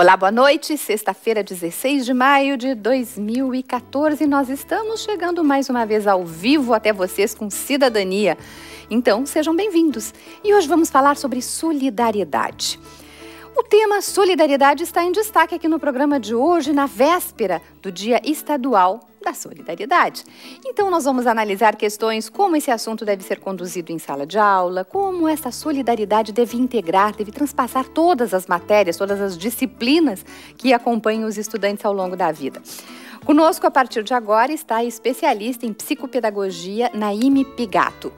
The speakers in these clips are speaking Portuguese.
Olá, boa noite. Sexta-feira, 16 de maio de 2014, nós estamos chegando mais uma vez ao vivo até vocês com cidadania. Então, sejam bem-vindos. E hoje vamos falar sobre solidariedade. O tema solidariedade está em destaque aqui no programa de hoje, na véspera do Dia Estadual da solidariedade. Então, nós vamos analisar questões como esse assunto deve ser conduzido em sala de aula, como essa solidariedade deve integrar, deve transpassar todas as matérias, todas as disciplinas que acompanham os estudantes ao longo da vida. Conosco, a partir de agora, está a especialista em psicopedagogia, Naime Pigato.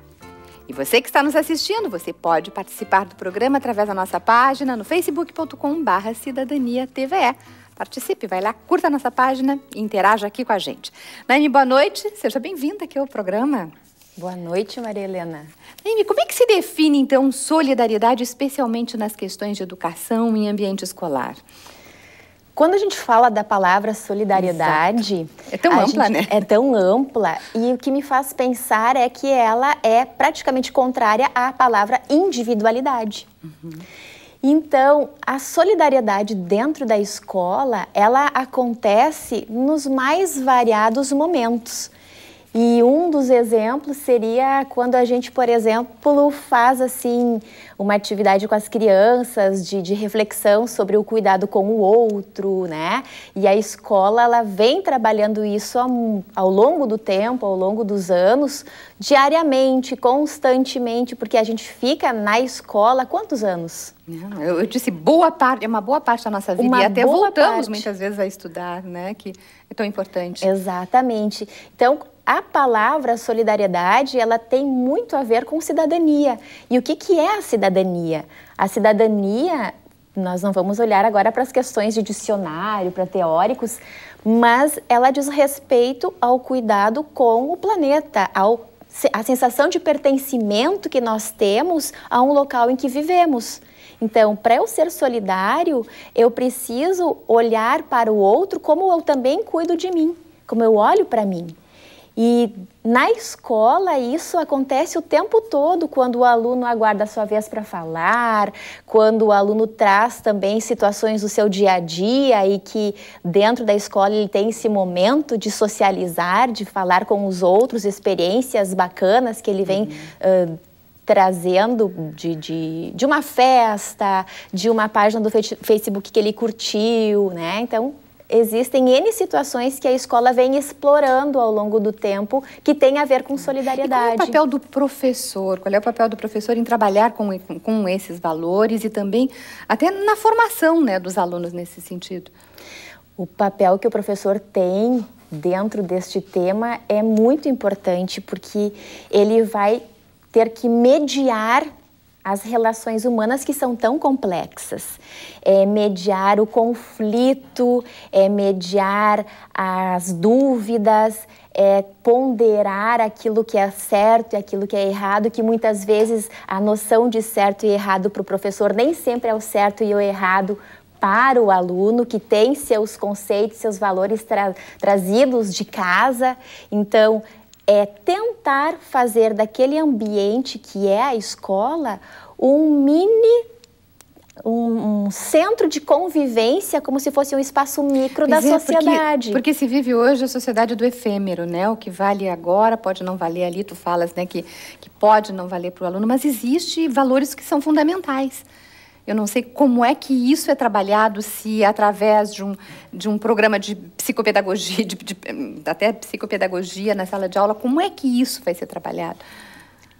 E você que está nos assistindo, você pode participar do programa através da nossa página no facebook.com/barra cidadania TVE. Participe, vai lá, curta nossa página e interaja aqui com a gente. Naime, boa noite, seja bem-vinda aqui ao programa. Boa noite, Maria Helena. Naime, como é que se define, então, solidariedade, especialmente nas questões de educação e ambiente escolar? Quando a gente fala da palavra solidariedade, Exato. é tão ampla, né? É tão ampla e o que me faz pensar é que ela é praticamente contrária à palavra individualidade. Uhum. Então, a solidariedade dentro da escola, ela acontece nos mais variados momentos. E um dos exemplos seria quando a gente, por exemplo, faz assim uma atividade com as crianças de, de, reflexão sobre o cuidado com o outro, né? E a escola ela vem trabalhando isso ao, ao longo do tempo, ao longo dos anos, diariamente, constantemente, porque a gente fica na escola quantos anos? Eu, eu disse boa parte, é uma boa parte da nossa vida uma e até voltamos parte. muitas vezes a estudar, né? Que é tão importante. Exatamente. Então a palavra solidariedade ela tem muito a ver com cidadania. E o que, que é a cidadania? A cidadania, nós não vamos olhar agora para as questões de dicionário, para teóricos, mas ela diz respeito ao cuidado com o planeta, ao a sensação de pertencimento que nós temos a um local em que vivemos. Então, para eu ser solidário, eu preciso olhar para o outro como eu também cuido de mim, como eu olho para mim. E na escola isso acontece o tempo todo, quando o aluno aguarda a sua vez para falar, quando o aluno traz também situações do seu dia a dia e que dentro da escola ele tem esse momento de socializar, de falar com os outros, experiências bacanas que ele vem uhum. uh, trazendo de, de, de, uma festa, de uma página do Facebook que ele curtiu, né? Então, existem N situações que a escola vem explorando ao longo do tempo que tem a ver com solidariedade. E qual é o papel do professor? Qual é o papel do professor em trabalhar com, com, com esses valores e também até na formação né, dos alunos nesse sentido? O papel que o professor tem dentro deste tema é muito importante porque ele vai ter que mediar as relações humanas que são tão complexas. É mediar o conflito, é mediar as dúvidas, é ponderar aquilo que é certo e aquilo que é errado, que muitas vezes a noção de certo e errado para o professor nem sempre é o certo e o errado para o aluno que tem seus conceitos, seus valores tra trazidos de casa. Então, é tentar fazer daquele ambiente que é a escola um mini um, um, centro de convivência como se fosse um espaço micro da é, sociedade. Porque, porque, se vive hoje a sociedade do efêmero, né? O que vale agora pode não valer ali, tu falas, né? Que, que pode não valer para o aluno, mas existe valores que são fundamentais. Eu não sei como é que isso é trabalhado, se através de um, de um programa de psicopedagogia, de, de, até psicopedagogia na sala de aula, como é que isso vai ser trabalhado?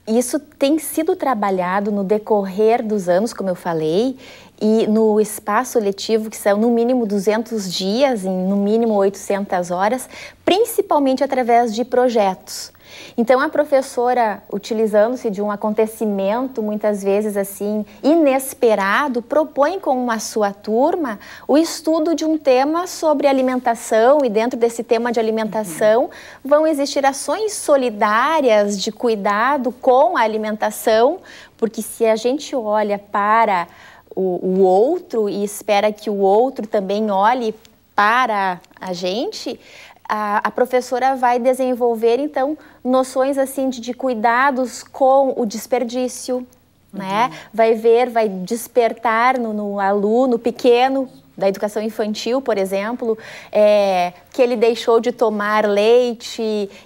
Isso tem sido trabalhado no decorrer dos anos, como eu falei, e no espaço letivo, que são no mínimo 200 dias, em no mínimo 800 horas, principalmente através de projetos. Então a professora, utilizando-se de um acontecimento muitas vezes assim inesperado, propõe com a sua turma o estudo de um tema sobre alimentação e dentro desse tema de alimentação uhum. vão existir ações solidárias de cuidado com a alimentação, porque se a gente olha para o, o outro e espera que o outro também olhe para a gente, a, a, professora vai desenvolver, então, noções assim de, de cuidados com o desperdício, né? uhum. né? Vai ver, vai despertar no, no aluno pequeno da educação infantil, por exemplo, é, que ele deixou de tomar leite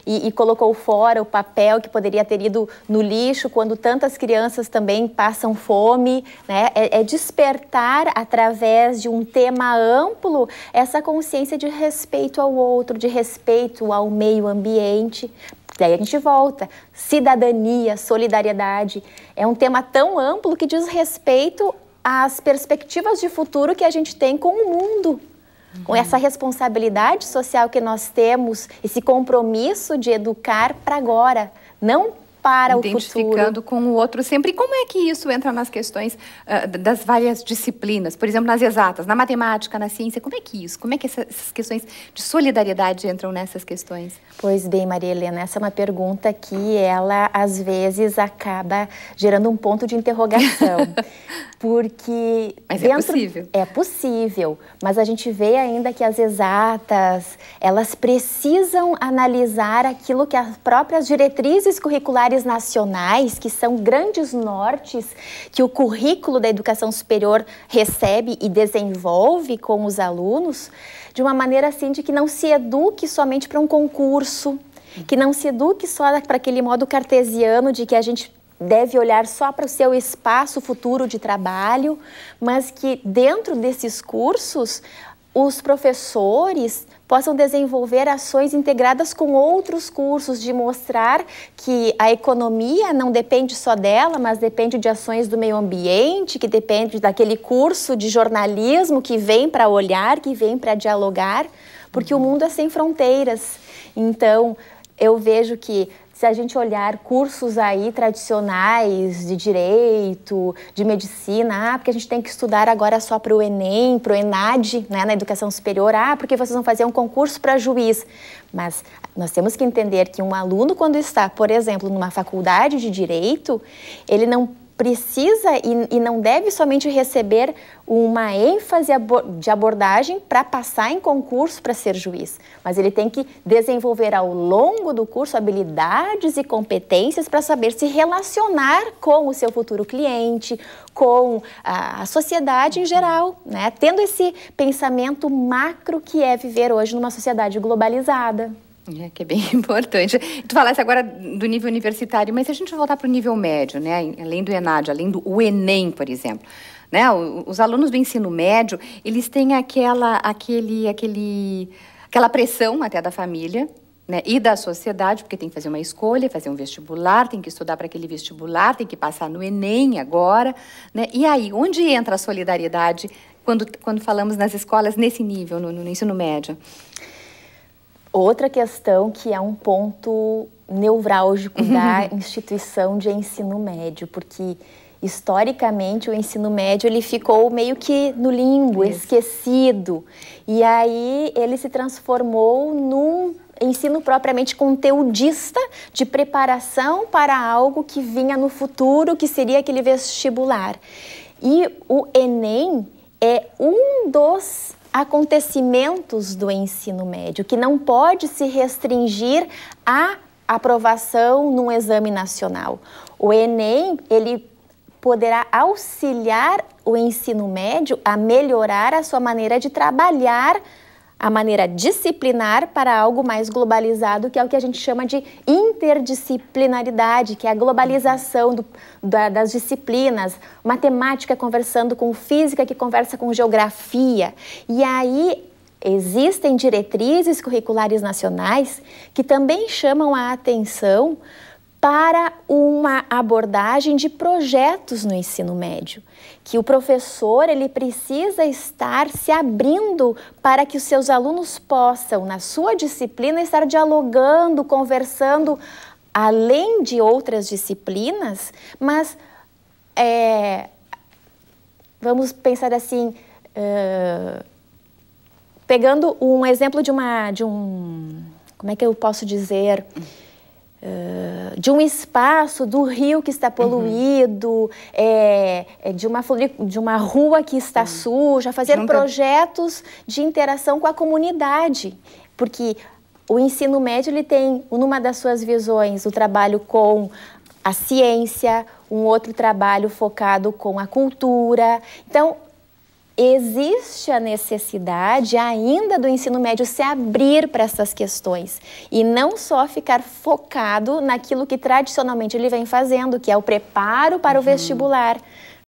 e, e, colocou fora o papel que poderia ter ido no lixo, quando tantas crianças também passam fome, né? É, é despertar através de um tema amplo essa consciência de respeito ao outro, de respeito ao meio ambiente, Daí a gente volta. Cidadania, solidariedade. É um tema tão amplo que diz respeito as perspectivas de futuro que a gente tem com o mundo. Com uhum. essa responsabilidade social que nós temos, esse compromisso de educar para agora, não para o futuro. Identificando com o outro sempre. E como é que isso entra nas questões uh, das várias disciplinas? Por exemplo, nas exatas, na matemática, na ciência, como é que isso? Como é que essas questões de solidariedade entram nessas questões? Pois bem, Maria Helena, essa é uma pergunta que ela, às vezes, acaba gerando um ponto de interrogação. porque... Mas é dentro... é possível. É possível, mas a gente vê ainda que as exatas, elas precisam analisar aquilo que as próprias diretrizes curriculares universidades nacionais, que são grandes nortes que o currículo da educação superior recebe e desenvolve com os alunos, de uma maneira assim de que não se eduque somente para um concurso, que não se eduque só para aquele modo cartesiano de que a gente deve olhar só para o seu espaço futuro de trabalho, mas que dentro desses cursos os professores possam desenvolver ações integradas com outros cursos, de mostrar que a economia não depende só dela, mas depende de ações do meio ambiente, que depende daquele curso de jornalismo que vem para olhar, que vem para dialogar, porque uhum. o mundo é sem fronteiras. Então, eu vejo que se a gente olhar cursos aí tradicionais de direito, de medicina, ah, porque a gente tem que estudar agora só para o Enem, para o ENAD, né, na educação superior, ah, porque vocês vão fazer um concurso para juiz. Mas nós temos que entender que um aluno, quando está, por exemplo, numa faculdade de direito, ele não precisa e, e, não deve somente receber uma ênfase de abordagem para passar em concurso para ser juiz, mas ele tem que desenvolver ao longo do curso habilidades e competências para saber se relacionar com o seu futuro cliente, com a, a sociedade em uhum. geral, né? tendo esse pensamento macro que é viver hoje numa sociedade globalizada. É, que é bem importante. Tu falaste agora do nível universitário, mas se a gente voltar para o nível médio, né, além do ENAD, além do Enem, por exemplo, né, os alunos do ensino médio, eles têm aquela, aquele, aquele, aquela pressão até da família, né, e da sociedade, porque tem que fazer uma escolha, fazer um vestibular, tem que estudar para aquele vestibular, tem que passar no Enem agora. Né? E aí, onde entra a solidariedade quando, quando falamos nas escolas nesse nível, no, no ensino médio? Outra questão que é um ponto neurálgico da uhum. instituição de ensino médio, porque historicamente o ensino médio ele ficou meio que no limbo, Isso. esquecido. E aí ele se transformou num ensino propriamente conteudista de preparação para algo que vinha no futuro, que seria aquele vestibular. E o ENEM é um dos acontecimentos do ensino médio, que não pode se restringir à aprovação num exame nacional. O Enem, ele poderá auxiliar o ensino médio a melhorar a sua maneira de trabalhar a maneira disciplinar para algo mais globalizado, que é o que a gente chama de interdisciplinaridade, que é a globalização do, da, das disciplinas, matemática conversando com física, que conversa com geografia. E aí existem diretrizes curriculares nacionais que também chamam a atenção para uma abordagem de projetos no ensino médio, que o professor ele precisa estar se abrindo para que os seus alunos possam na sua disciplina estar dialogando, conversando além de outras disciplinas, mas é, vamos pensar assim, uh, pegando um exemplo de uma de um como é que eu posso dizer eh, de um espaço do rio que está poluído, uhum. é, é de, uma, de uma rua que está uhum. suja, fazer Junta. projetos de interação com a comunidade, porque o ensino médio ele tem numa das suas visões o trabalho com a ciência, um outro trabalho focado com a cultura. Então, existe a necessidade ainda do ensino médio se abrir para essas questões e não só ficar focado naquilo que tradicionalmente ele vem fazendo, que é o preparo para uhum. o vestibular.